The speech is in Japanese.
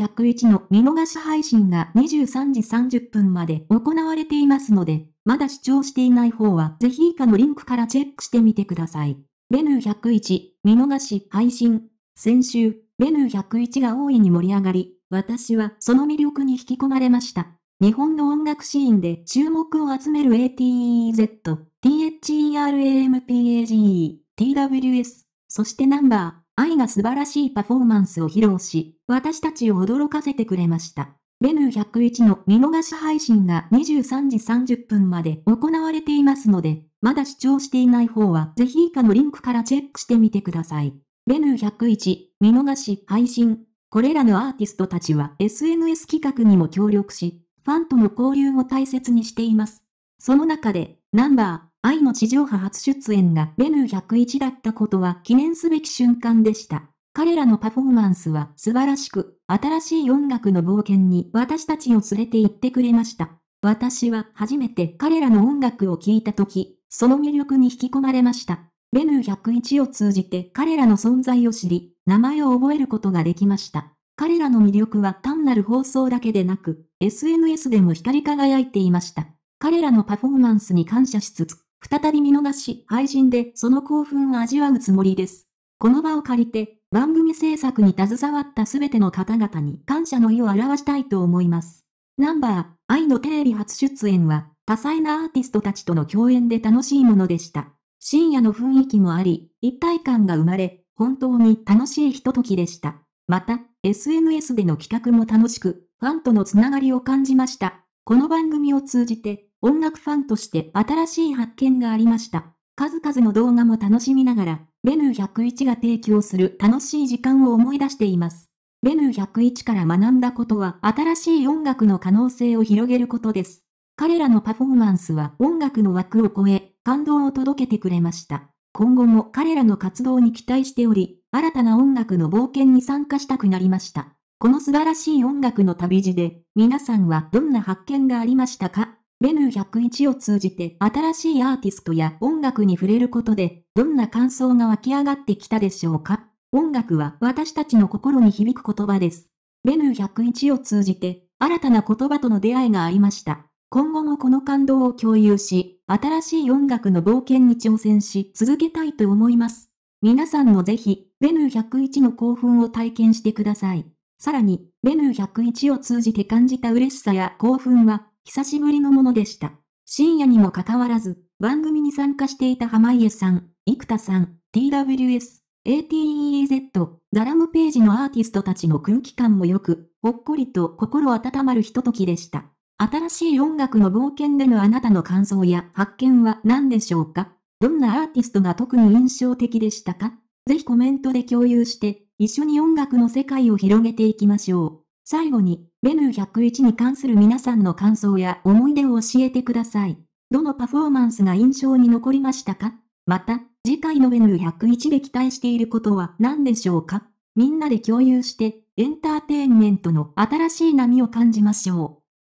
101の見逃し配信が23時30分まで行われていますので、まだ視聴していない方はぜひ以下のリンクからチェックしてみてください。レヌ101、見逃し配信。先週、レヌ101が大いに盛り上がり、私はその魅力に引き込まれました。日本の音楽シーンで注目を集める ATEZ、THERAMPAGE、TWS、そしてナンバー、愛が素晴らしいパフォーマンスを披露し、私たちを驚かせてくれました。ベヌー101の見逃し配信が23時30分まで行われていますので、まだ視聴していない方はぜひ以下のリンクからチェックしてみてください。ベヌー101、見逃し配信。これらのアーティストたちは SNS 企画にも協力し、ファンとの交流を大切にしています。その中で、ナンバー、愛の地上波初出演がレヌー101だったことは記念すべき瞬間でした。彼らのパフォーマンスは素晴らしく、新しい音楽の冒険に私たちを連れて行ってくれました。私は初めて彼らの音楽を聴いたとき、その魅力に引き込まれました。レヌー101を通じて彼らの存在を知り、名前を覚えることができました。彼らの魅力は単なる放送だけでなく、SNS でも光り輝いていました。彼らのパフォーマンスに感謝しつつ、再び見逃し、配人でその興奮を味わうつもりです。この場を借りて、番組制作に携わったすべての方々に感謝の意を表したいと思います。ナンバー、愛のテレビ初出演は、多彩なアーティストたちとの共演で楽しいものでした。深夜の雰囲気もあり、一体感が生まれ、本当に楽しいひとときでした。また、SNS での企画も楽しく、ファンとのつながりを感じました。この番組を通じて、音楽ファンとして新しい発見がありました。数々の動画も楽しみながら、ベヌー101が提供する楽しい時間を思い出しています。ベヌー101から学んだことは新しい音楽の可能性を広げることです。彼らのパフォーマンスは音楽の枠を超え、感動を届けてくれました。今後も彼らの活動に期待しており、新たな音楽の冒険に参加したくなりました。この素晴らしい音楽の旅路で、皆さんはどんな発見がありましたかベヌー101を通じて新しいアーティストや音楽に触れることで、どんな感想が湧き上がってきたでしょうか音楽は私たちの心に響く言葉です。ベヌー101を通じて、新たな言葉との出会いがありました。今後もこの感動を共有し、新しい音楽の冒険に挑戦し続けたいと思います。皆さんもぜひ、ベヌー101の興奮を体験してください。さらに、ベヌー101を通じて感じた嬉しさや興奮は、久しぶりのものでした。深夜にもかかわらず、番組に参加していた濱家さん、生田さん、TWS、ATEZ e、ダラムページのアーティストたちの空気感も良く、ほっこりと心温まるひとときでした。新しい音楽の冒険でのあなたの感想や発見は何でしょうかどんなアーティストが特に印象的でしたかぜひコメントで共有して、一緒に音楽の世界を広げていきましょう。最後に、ベヌー101に関する皆さんの感想や思い出を教えてください。どのパフォーマンスが印象に残りましたかまた、次回のベヌー101で期待していることは何でしょうかみんなで共有して、エンターテインメントの新しい波を感じましょう。